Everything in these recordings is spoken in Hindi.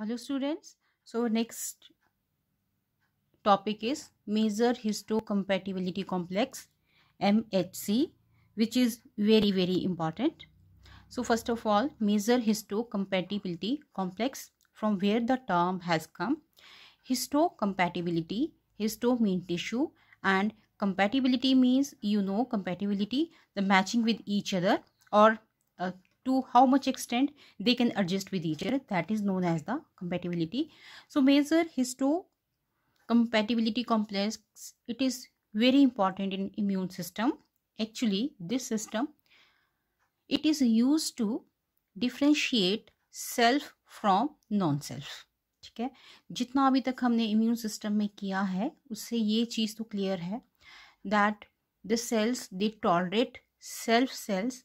hello students so next topic is major histocompatibility complex MHC which is very very important so first of all major histocompatibility complex from where the term has come histocompatibility histo mean tissue and compatibility means you know compatibility the matching with each other or uh, to how much extent they can adjust with each other that is known as the compatibility. So major histo compatibility complex it is very important in immune system. Actually this system it is used to differentiate self from non self ठीक है जितना अभी तक हमने इम्यून सिस्टम में किया है उससे ये चीज़ तो क्लियर है that the cells they tolerate self cells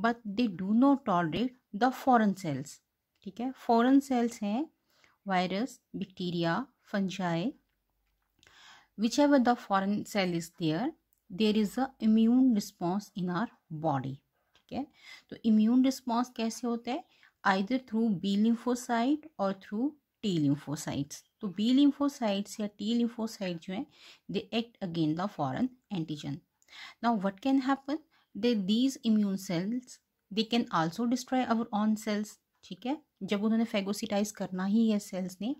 but they do not tolerate the foreign cells ठीक है फॉरन सेल्स हैं virus bacteria fungi whichever the foreign cell is there there is a immune response in our body ठीक है तो इम्यून रिस्पॉन्स कैसे होता है आइदर थ्रू बी लिम्फोसाइट और थ्रू टी लिम्फोसाइट्स तो बी लिम्फोसाइट्स या टी लिम्फोसाइट जो हैं they act again the foreign antigen now what can happen that these immune cells they can also destroy our own cells ठीक है जब उन्होंने फेगोसिटाइज करना ही है सेल्स ने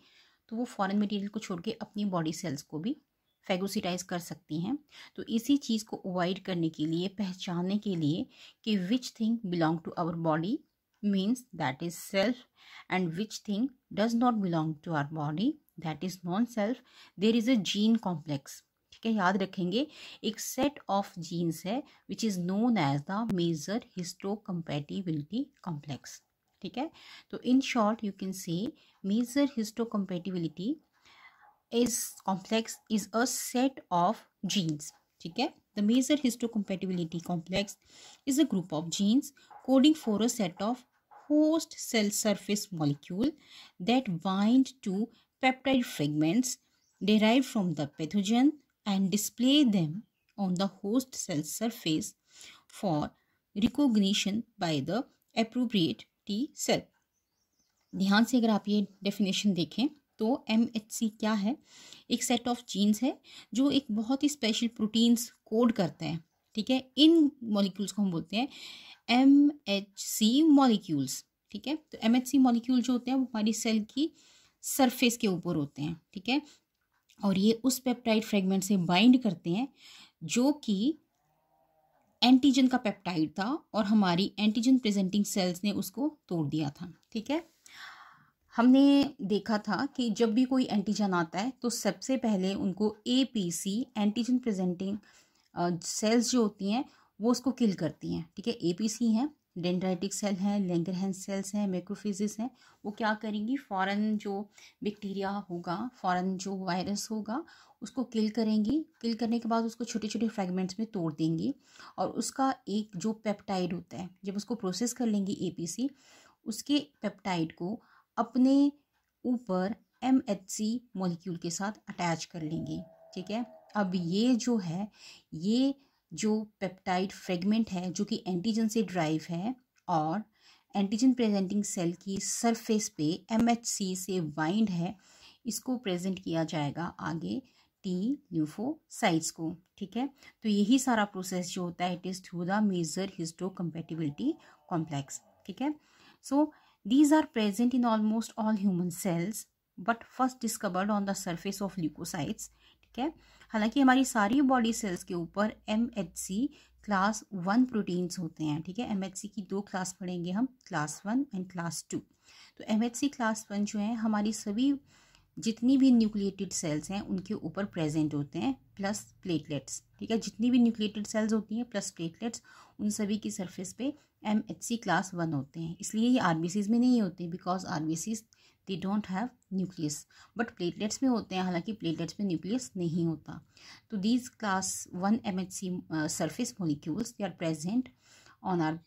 तो वो फॉरेन मटेरियल को छोड़ के अपनी बॉडी सेल्स को भी फेगोसिटाइज कर सकती हैं तो इसी चीज़ को अवॉइड करने के लिए पहचानने के लिए कि which thing belong to our body means that is self and which thing does not belong to our body that is non self there is a gene complex ठीक है याद रखेंगे एक सेट ऑफ जीन्स है which is known as the major histocompatibility complex ठीक है तो in short you can say major histocompatibility is complex is a set of genes ठीक है the major histocompatibility complex is a group of genes coding for a set of host cell surface molecule that bind to peptide fragments derive from the pathogen and display them on the host cell surface for recognition by the appropriate T cell. ध्यान से अगर आप ये डेफिनेशन देखें तो एम क्या है एक सेट ऑफ genes है जो एक बहुत ही स्पेशल प्रोटीन्स कोड करते हैं ठीक है इन molecules को हम बोलते हैं एम एच सी मॉलिक्यूल्स ठीक है तो एम एच सी मॉलिक्यूल जो होते हैं वो हमारी सेल की सरफेस के ऊपर होते हैं ठीक है और ये उस पेप्टाइड फ्रेगमेंट से बाइंड करते हैं जो कि एंटीजन का पेप्टाइड था और हमारी एंटीजन प्रेजेंटिंग सेल्स ने उसको तोड़ दिया था ठीक है हमने देखा था कि जब भी कोई एंटीजन आता है तो सबसे पहले उनको A P C antigen presenting cells जो होती हैं वो उसको किल करती हैं ठीक है ए पी सी हैं डेंड्राइटिक सेल हैं लेंगरहन सेल्स हैं मैक्रोफिजिस हैं वो क्या करेंगी फ़ॉरन जो बैक्टीरिया होगा फ़ॉरन जो वायरस होगा उसको किल करेंगी किल करने के बाद उसको छोटे छोटे फ्रेगमेंट्स में तोड़ देंगी और उसका एक जो पेप्टाइड होता है जब उसको प्रोसेस कर लेंगी ए उसके पेप्टाइड को अपने ऊपर एम एच सी मॉलिक्यूल के साथ अटैच कर लेंगी ठीक है अब ये जो है ये जो पेप्टाइड फ्रेगमेंट है जो कि एंटीजन से ड्राइव है और एंटीजन प्रेजेंटिंग सेल की सरफेस पे एम से वाइंड है इसको प्रेजेंट किया जाएगा आगे टी ल्यूफोसाइट्स को ठीक है तो यही सारा प्रोसेस जो होता है it is through the major histocompatibility complex ठीक है so these are present in almost all human cells but first discovered on the surface of leucocytes ठीक है हालांकि हमारी सारी बॉडी सेल्स के ऊपर एम क्लास वन प्रोटीन्स होते हैं ठीक है एम की दो क्लास पढ़ेंगे हम class one and class two तो एम क्लास वन जो है हमारी सभी जितनी भी न्यूक्लिएटेड सेल्स हैं उनके ऊपर प्रेजेंट होते हैं प्लस प्लेटलेट्स ठीक है जितनी भी न्यूक्लिएटेड सेल्स होती हैं प्लस प्लेटलेट्स उन सभी की सरफेस पे एम क्लास वन होते हैं इसलिए ये आर में नहीं होते because are they don't have nucleus but platelets में होते हैं हालांकि प्लेटलेट्स में न्यूक्लियस नहीं होता तो these class one M H C surface molecules they are present on are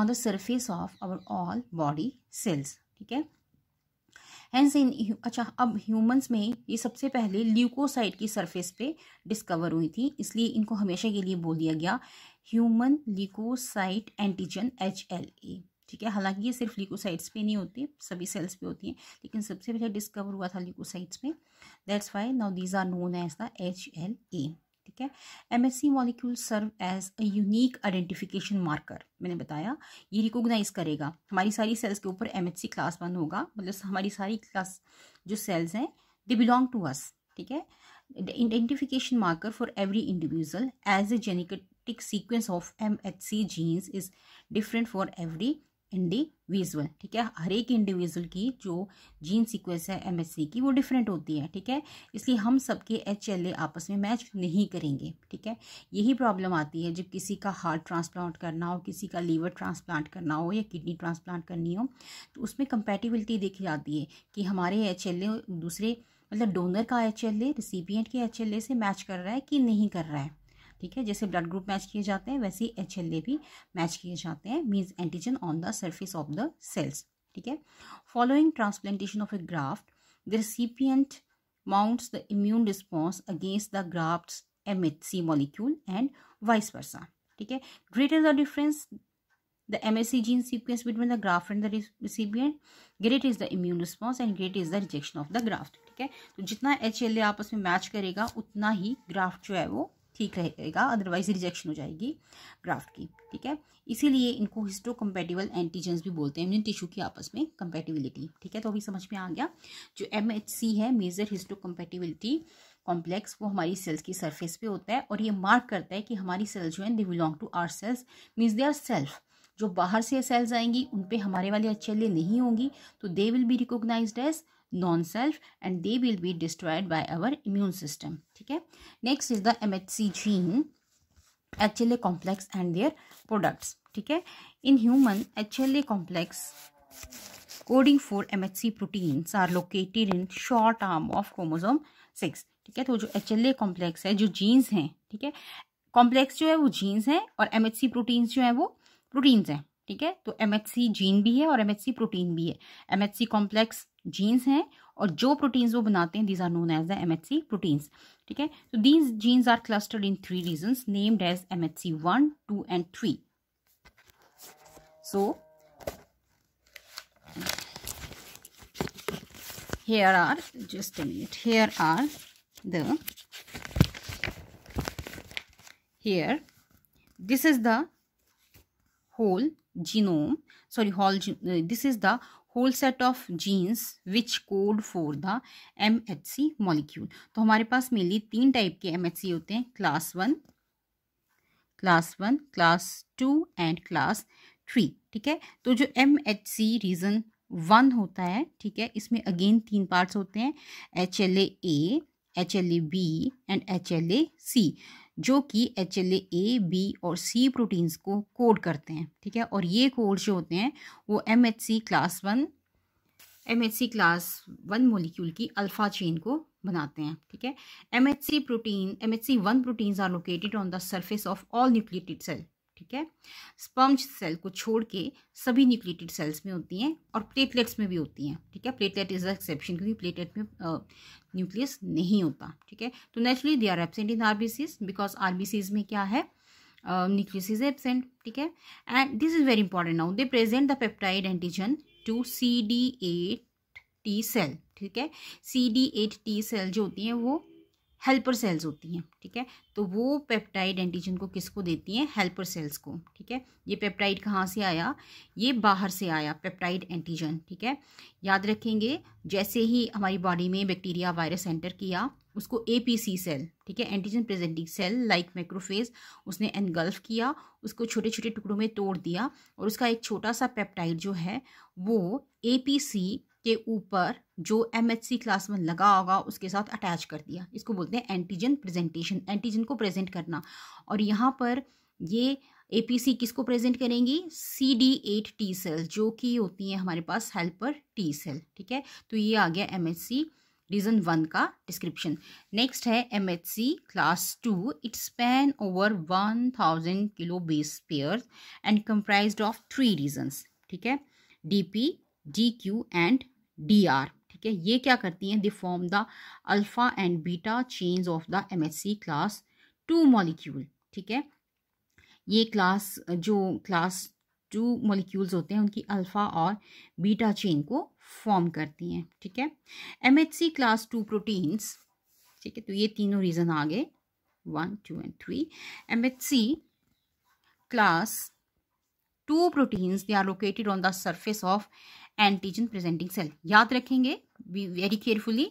on the surface of our all body cells ठीक है हैंस इन अच्छा अब ह्यूमंस में ये सबसे पहले ल्यूकोसाइट की सरफेस पे डिस्कवर हुई थी इसलिए इनको हमेशा के लिए बोल दिया गया human leucocyte antigen H L A ठीक है हालांकि ये सिर्फ ल्यूकोसाइट्स पे नहीं होती सभी सेल्स पे होती हैं लेकिन सबसे पहले डिस्कवर हुआ था ल्यूकोसाइट्स पे that's why now these are known as the H L A ठीक है M S C molecule serve as a unique identification marker मैंने बताया ये रिकोगनाइज करेगा हमारी सारी सेल्स के ऊपर M H C class one होगा मतलब हमारी सारी क्लास जो सेल्स हैं दे बिलोंग टू अस ठीक है identification marker for every individual as a genetic sequence of M H C genes is different for every individual ठीक है हर एक इंडिविजुअल की जो जीन सीक्वेंस है एमएससी की वो डिफरेंट होती है ठीक है इसलिए हम सबके एच एल ए आपस में मैच नहीं करेंगे ठीक है यही प्रॉब्लम आती है जब किसी का हार्ट ट्रांसप्लांट करना हो किसी का लीवर ट्रांसप्लांट करना हो या किडनी ट्रांसप्लांट करनी हो तो उसमें कंपेटिबिलिटी देखी जाती है कि हमारे एच एल ए दूसरे मतलब डोनर का एच एल ए रिसिपियंट के एच एल ए से मैच कर रहा है कि नहीं कर रहा है ठीक है जैसे ब्लड ग्रुप मैच किए जाते हैं वैसे एच एल ए भी मैच किए जाते हैं means antigen on the surface of the cells ठीक है following transplantation of a graft the recipient mounts the immune response against the graft M H C molecule and vice versa ठीक है greater the difference the M S C gene sequence between the graft and the recipient great is the immune response and great is the rejection of the graft ठीक है तो जितना एच एल ए आपस में मैच करेगा उतना ही ग्राफ्ट जो है वो ठीक रहेगा अदरवाइज रिजेक्शन हो जाएगी ग्राफ्ट की ठीक है इसीलिए इनको हिस्टो कम्पेटिबल एंटीजेंस भी बोलते हैं इम्यून टिश्यू की आपस में कंपेटिबिलिटी ठीक है तो अभी समझ में आ गया जो एम है मेजर हिस्टो कम्पेटिबिलिटी कॉम्प्लेक्स वो हमारी सेल्स की सरफेस पे होता है और ये मार्क करता है कि हमारी सेल्स जो है they belong to our cells means they are self जो बाहर से सेल्स आएंगी उन पर हमारे वाले अच्छे नहीं होंगी तो they will be recognise as non self and they will be destroyed by our immune system ठीक है next is the M H C gene H L A complex and their products ठीक है in human H L A complex coding for M H C proteins are located in short arm of chromosome six ठीक है तो जो एच एल ए कॉम्प्लेक्स है जो जीन्स हैं ठीक है कॉम्प्लेक्स जो है वो जीन्स हैं और एम एच सी प्रोटीन्स जो है वो प्रोटीन्स हैं ठीक है तो एम जीन भी है और एम प्रोटीन भी है एम कॉम्प्लेक्स जीन्स हैं और जो प्रोटीन्स वो बनाते हैं these are known as the M proteins ठीक है तो these genes are clustered in three region named as M H C one two and three so here are just minute here are the here this is the whole genome sorry whole this is the whole set of genes which code for the M H C molecule तो हमारे पास मेनली तीन टाइप के एम एच सी होते हैं class one class one class two and class three ठीक है तो जो M H C region one होता है ठीक है इसमें अगेन तीन पार्ट्स होते हैं H L A H L A B and H L A C जो कि एच एल ए बी और सी प्रोटीन्स को कोड करते हैं ठीक है और ये कोड जो होते हैं वो M H C class one M H C class one molecule की अल्फ़ा चेन को बनाते हैं ठीक है M H C protein M H C one proteins are located on the surface of all nucleated cell ठीक है स्पम्ज सेल को छोड़ के सभी न्यूक्लिएटेड सेल्स में होती हैं और प्लेटलेट्स में भी होती हैं ठीक है प्लेटलेट इज एक्सेप्शन क्योंकि प्लेटलेट में न्यूक्लियस नहीं होता ठीक है तो naturally they are absent in R because R में क्या है न्यूक्लियस इज एबसेंट ठीक है and this is very important now they present the peptide antigen to C D eight T cell ठीक है C D eight T cell जो होती हैं वो हेल्पर सेल्स होती हैं ठीक है तो वो पेप्टाइड एंटीजन को किसको देती हैं हेल्पर सेल्स को ठीक है ये पेप्टाइड कहाँ से आया ये बाहर से आया पेप्टाइड एंटीजन ठीक है याद रखेंगे जैसे ही हमारी बॉडी में बैक्टीरिया वायरस एंटर किया उसको एपीसी सेल ठीक है antigen presenting cell like macrophage उसने एनगल्फ किया उसको छोटे छोटे टुकड़ों में तोड़ दिया और उसका एक छोटा सा पेप्टाइड जो है वो सी के ऊपर जो एम एच सी क्लास में लगा होगा उसके साथ अटैच कर दिया इसको बोलते हैं एंटीजन प्रेजेंटेशन एंटीजन को प्रेजेंट करना और यहाँ पर ये ए पी सी किसको प्रेजेंट करेंगी C D eight T cell जो कि होती है हमारे पास हेल्पर टी सेल ठीक है तो ये आ गया M H C region one का डिस्क्रिप्शन नेक्स्ट है M H C class two it span over one thousand kilo base pair and comprise of three regions ठीक है D P D Q and D R ठीक है ये क्या करती हैं they form the alpha and beta chains of the M H C class two molecule ठीक है ये क्लास जो क्लास टू मॉलिक्यूल्स होते हैं उनकी अल्फ़ा और बीटा चेन को फॉर्म करती हैं ठीक है M H C class two proteins ठीक है तो ये तीनों रीज़न आ गए one two and three M H C class two proteins they are located on the surface of antigen presenting cell याद रखेंगे very carefully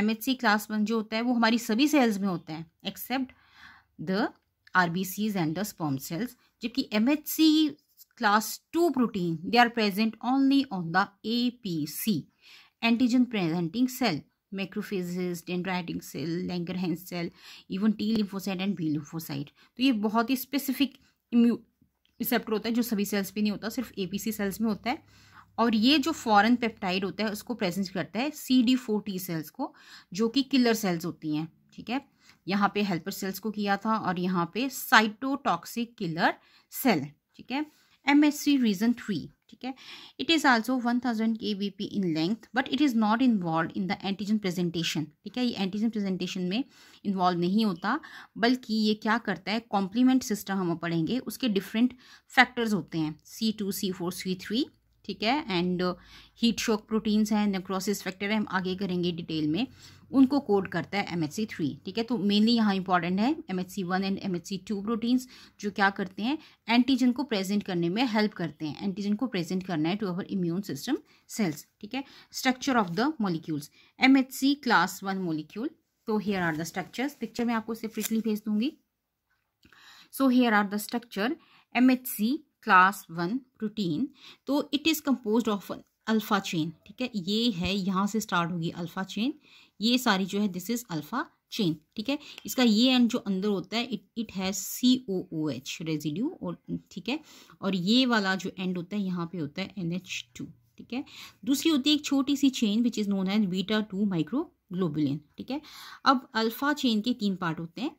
MHC class one जो होता है वो हमारी सभी सेल्स में होता है except the RBCs and the sperm cells जबकि MHC class two protein they are present only on the APC antigen presenting cell macrophages dendritic cell Langerhans cell even T lymphocyte and B lymphocyte तो ये बहुत ही स्पेसिफिक इम्यू रिसेप्टर होता है जो सभी सेल्स पे नहीं होता सिर्फ एपीसी सेल्स में होता है और ये जो फॉरेन पेप्टाइड होता है उसको प्रेजेंट करता है C D four T cells को जो कि किलर सेल्स होती हैं ठीक है यहाँ पे हेल्पर सेल्स को किया था और यहाँ पे साइटोटॉक्सिक किलर सेल ठीक है M S C region three ठीक है it is also 1000 thousand K V P in length but it is not involve in the antigen presentation ठीक है ये एंटीजन प्रेजेंटेशन में इन्वॉल्व नहीं होता बल्कि ये क्या करता है कॉम्प्लीमेंट सिस्टम हम पढ़ेंगे उसके डिफरेंट फैक्टर्स होते हैं C two C four C three ठीक है एंड हीट शॉक प्रोटीन्स हैं नेक्रोसिस फैक्टर है हम आगे करेंगे डिटेल में उनको कोड करता है एम एच सी थ्री ठीक है तो मेनली यहाँ इंपॉर्टेंट है M H C one and M H C two proteins जो क्या करते हैं एंटीजन को प्रेजेंट करने में हेल्प करते हैं एंटीजन को प्रेजेंट करना है to our immune system cells ठीक है structure of the molecules M H C class one molecule तो here are the structures picture मैं आपको इसलिए भेज दूंगी so here are the structure M H C class one protein तो it is compose of alpha chain ठीक है ये है यहाँ से स्टार्ट होगी अल्फ़ा चेन ये सारी जो है दिस इज़ अल्फ़ा चेन ठीक है इसका ये एंड जो अंदर होता है it it has C O O H residue और ठीक है और ये वाला जो एंड होता है यहाँ पे होता है एन एच टू ठीक है दूसरी होती है एक छोटी सी chain which is known as beta two microglobulin ठीक है अब अल्फ़ा चेन के तीन पार्ट होते हैं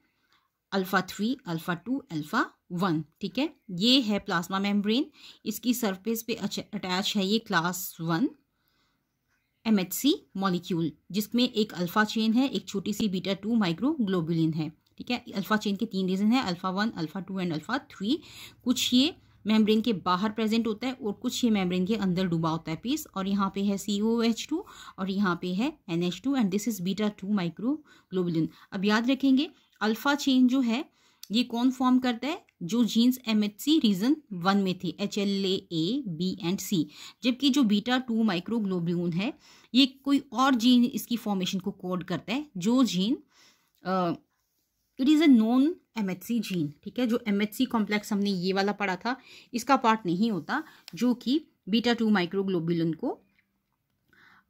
alpha three alpha two alpha one ठीक है ये है प्लाज्मा मेम्ब्रेन इसकी सरफेस पे अटैच है ये class one M H C molecule जिसमें एक अल्फ़ा चेन है एक छोटी सी बीटा टू माइक्रोग्लोबुलिन है ठीक है अल्फ़ा चेन के तीन रीजन है alpha one alpha two and alpha three कुछ ये मेम्ब्रेन के बाहर प्रेजेंट होता है और कुछ ये मेम्ब्रेन के अंदर डूबा होता है पीस और यहाँ पे है सी ओ एच टू और यहाँ पे है N H two and this is beta two microglobulin अब याद रखेंगे अल्फा चेन जो है ये कौन फॉर्म करता है जो genes M H C region one में थी H L A B and C जबकि जो बीटा टू माइक्रोग्लोब्यून है ये कोई और जीन इसकी फॉर्मेशन को कोड करता है जो gene it is a non M H C gene ठीक है जो एम एच सी कॉम्प्लेक्स हमने ये वाला पढ़ा था इसका पार्ट नहीं होता जो कि बीटा टू माइक्रोग्लोब्यूलन को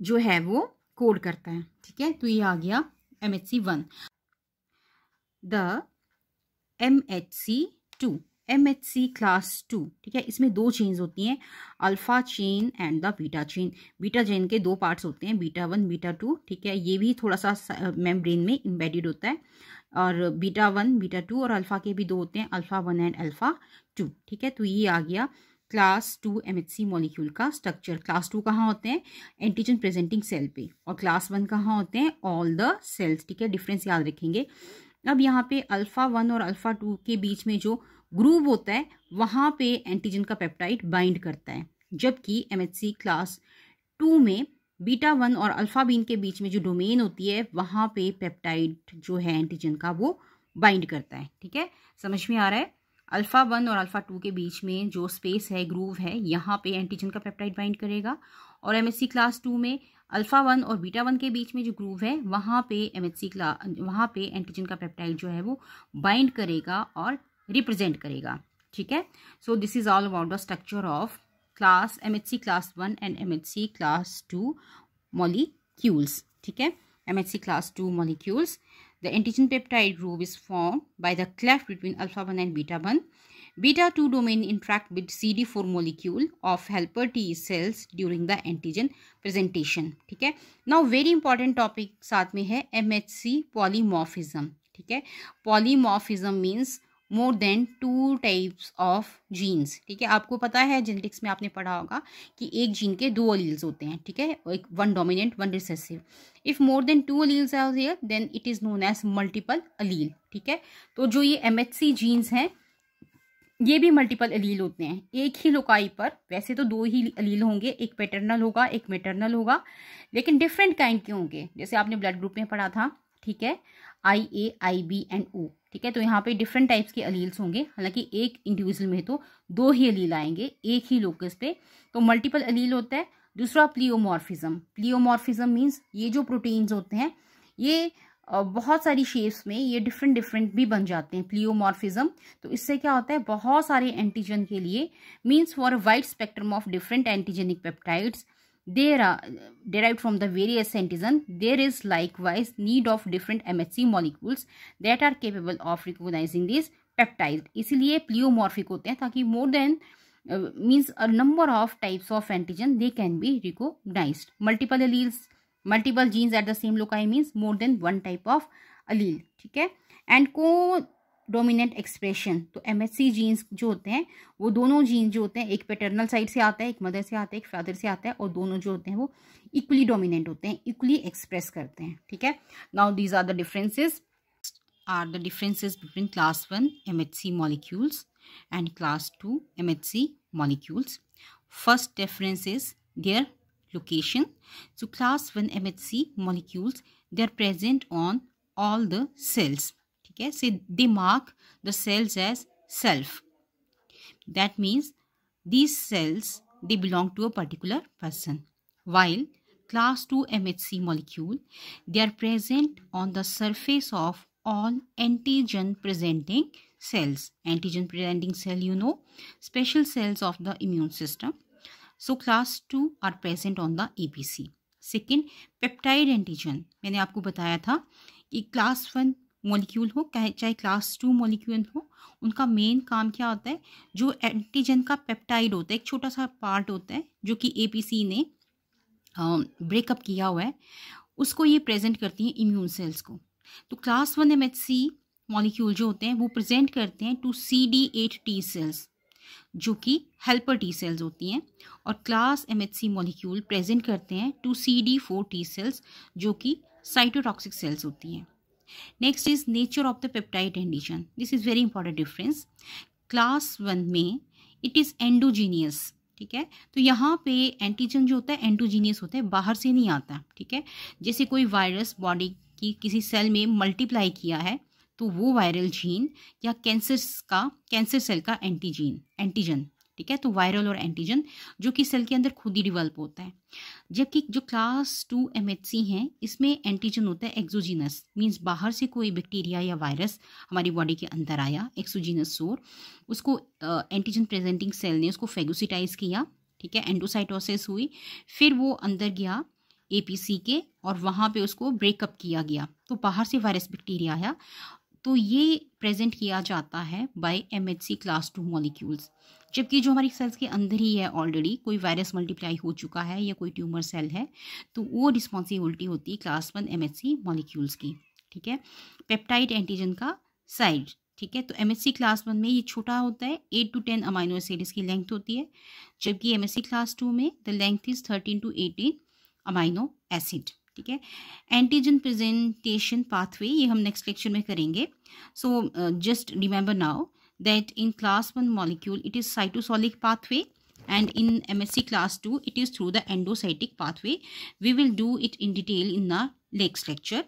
जो है वो कोड करता है ठीक है तो ये आ गया M H C one the M H C two M H C class two ठीक है इसमें दो chains होती हैं alpha chain and the beta chain beta chain के दो पार्ट्स होते हैं बीटा वन बीटा टू ठीक है ये भी थोड़ा सा membrane में embedded होता है और बीटा वन बीटा टू और अल्फ़ा के भी दो होते हैं alpha one and alpha two ठीक है तो ये आ गया class two M H C molecule का स्ट्रक्चर क्लास टू कहाँ होते हैं एंटीजन प्रेजेंटिंग सेल पे और क्लास वन कहाँ होते हैं ऑल द सेल्स ठीक है डिफरेंस याद रखेंगे अब यहाँ पे अल्फ़ा वन और अल्फ़ा टू के बीच में जो ग्रूव होता है वहाँ पे एंटीजन का पेप्टाइड बाइंड करता है जबकि एम क्लास टू में बीटा वन और अल्फ़ा बीन के बीच में जो डोमेन होती है वहाँ पे पेप्टाइड जो है एंटीजन का वो बाइंड करता है ठीक है समझ में आ रहा है अल्फ़ा वन और अल्फ़ा टू के बीच में जो स्पेस है ग्रूव है यहाँ पे एंटीजन का पेप्टाइड बाइंड करेगा और एम क्लास टू में अल्फ़ा वन और बीटा वन के बीच में जो ग्रूव है वहाँ पे एम एच सी क्ला वहाँ पे एंटीजन का पेप्टाइड जो है वो बाइंड करेगा और रिप्रेजेंट करेगा ठीक है so this is all about the structure of class M H C class one and M H C class two molecules ठीक है M H C class two molecules the antigen peptide groove is form by the cleft between alpha one and beta one Beta-2 domain interact with CD4 molecule of helper T cells during the antigen presentation. ठीक है नाउ वेरी इंपॉर्टेंट टॉपिक साथ में है mhc polymorphism theek hai polymorphism है means more than two types of genes ठीक है आपको पता है जेनेटिक्स में आपने पढ़ा होगा कि एक जीन के दो अलील्स होते हैं ठीक है एक one dominant one recessive if more than two alleles are then it is known as multiple allele ठीक है तो जो ये एम जीन्स हैं ये भी मल्टीपल अलील होते हैं एक ही लोकाई पर वैसे तो दो ही अलील होंगे एक पेटर्नल होगा एक मेटर्नल होगा लेकिन डिफरेंट काइंड के होंगे जैसे आपने ब्लड ग्रुप में पढ़ा था ठीक है आई ए आई बी एंड ओ ठीक है तो यहाँ पे डिफरेंट टाइप्स के अलील्स होंगे हालांकि एक इंडिविजुअल में तो दो ही अलील आएंगे एक ही लोकस पे तो मल्टीपल अलील होता है दूसरा प्लियोमॉर्फिज्म प्लियोमॉर्फिज्म मीन्स ये जो प्रोटीन्स होते हैं ये बहुत सारी शेप्स में ये डिफरेंट डिफरेंट भी बन जाते हैं प्लियोमॉर्फिज्म तो इससे क्या होता है बहुत सारे एंटीजन के लिए means for wide spectrum of different antigenic peptides from the various antigen there is likewise need of different M H C molecules that are capable of recognising this peptides इसीलिए प्लियोमॉर्फिक होते हैं ताकि more than means a number of types of antigen they can be recognise multiple alleles multiple genes at the same loci means more than one type of allele ठीक है एंड को डोमिनेंट एक्सप्रेशन तो एम एस सी जीन्स जो होते हैं वो दोनों जीन्स जो होते हैं एक पेटर्नल साइड से आता है एक मदर से आता है एक फादर से आता है और दोनों जो होते हैं वो इक्वली डोमिनेंट होते हैं इक्वली एक्सप्रेस करते हैं ठीक है now these are the differences are the differences between class one M H C molecules and class two M H C molecules first difference is their location. So class 1 MHC molecules, they are present on all the cells. Okay, so they mark the cells as self. That means these cells, they belong to a particular person. While class 2 MHC molecule, they are present on the surface of all antigen presenting cells. Antigen presenting cell you know, special cells of the immune system so class two are present on the C second peptide antigen मैंने आपको बताया था कि क्लास वन मॉलिक्यूल हो चाहे क्लास टू मॉलिक्यूल हो उनका मेन काम क्या होता है जो एंटीजन का पेप्टाइड होता है एक छोटा सा पार्ट होता है जो कि सी ने ब्रेकअप किया हुआ है उसको ये प्रेजेंट करती हैं इम्यून सेल्स को तो class one M H C molecule जो होते हैं वो प्रेजेंट करते हैं to C D eight T cells जो कि हेल्पर टी सेल्स होती हैं और क्लास एम मॉलिक्यूल प्रेजेंट करते हैं to C D four T cells जो कि साइटोटॉक्सिक सेल्स होती हैं next is nature of the peptide antigen this is very important difference class one में इट इज़ एंडोजीनियस ठीक है तो यहाँ पे एंटीजन जो होता है एंटोजीनियस होता है बाहर से नहीं आता ठीक है जैसे कोई वायरस बॉडी की किसी सेल में मल्टीप्लाई किया है तो वो वायरल जीन या कैंसर का कैंसर सेल का एंटीजीन एंटीजन ठीक है तो वायरल और एंटीजन जो कि सेल के अंदर खुद ही डिवेल्प होता है जबकि जो क्लास टू एम हैं इसमें एंटीजन होता है एक्सोजीनस मीन्स बाहर से कोई बैक्टीरिया या वायरस हमारी बॉडी के अंदर आया एक्सोजीनस सोर उसको एंटीजन प्रेजेंटिंग सेल ने उसको फेगोसिटाइज किया ठीक है एंडोसाइटोसिस हुई फिर वो अंदर गया ए के और वहाँ पर उसको ब्रेकअप किया गया तो बाहर से वायरस बैक्टीरिया आया तो ये प्रेजेंट किया जाता है by M class two molecules जबकि जो हमारी सेल्स के अंदर ही है ऑलरेडी कोई वायरस मल्टीप्लाई हो चुका है या कोई ट्यूमर सेल है तो वो रिस्पॉन्सिबिलिटी होती है class one M H C molecules की ठीक है पेप्टाइड एंटीजन का साइड ठीक है तो एम क्लास वन में ये छोटा होता है eight to ten amino acid इसकी लेंथ होती है जबकि एम क्लास टू में the length is thirteen to eighteen amino acid ठीक है एंटीजन प्रेजेंटेशन पाथवे ये हम नेक्स्ट लेक्चर में करेंगे so just remember now that in class one molecule it is cytosolic pathway M S C class two it is through the endocytic pathway we will do it in detail in the next lecture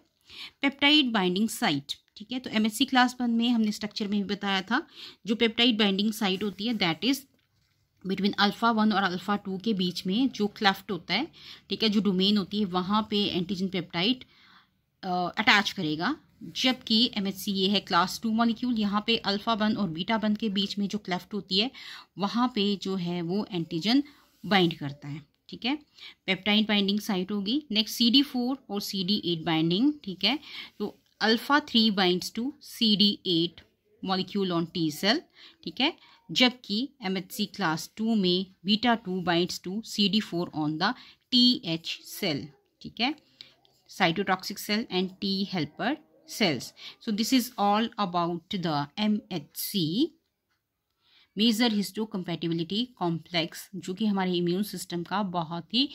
peptide binding site ठीक है तो एमएससी क्लास वन में हमने स्ट्रक्चर में भी बताया था जो पेप्टाइड बाइंडिंग साइट होती है that is between alpha one और अल्फ़ा टू के बीच में जो क्लेफ्ट होता है ठीक है जो डोमेन होती है वहाँ पे एंटीजन पेप्टाइड अटैच करेगा जबकि एम ये है क्लास टू मॉलिक्यूल यहाँ पे अल्फ़ा वन और बीटा वन के बीच में जो क्लेफ्ट होती है वहाँ पे जो है वो एंटीजन बाइंड करता है ठीक है पेप्टाइड बाइंडिंग साइट होगी नेक्स्ट सी डी फोर और सी डी एट बाइंडिंग ठीक है तो alpha three binds to C D eight molecule on T cell ठीक है जबकि एम क्लास टू में beta two binds to C D four on the T H cell ठीक है cytotoxic cell and T helper this is all about the M H C major compatibility complex जो कि हमारे इम्यून सिस्टम का बहुत ही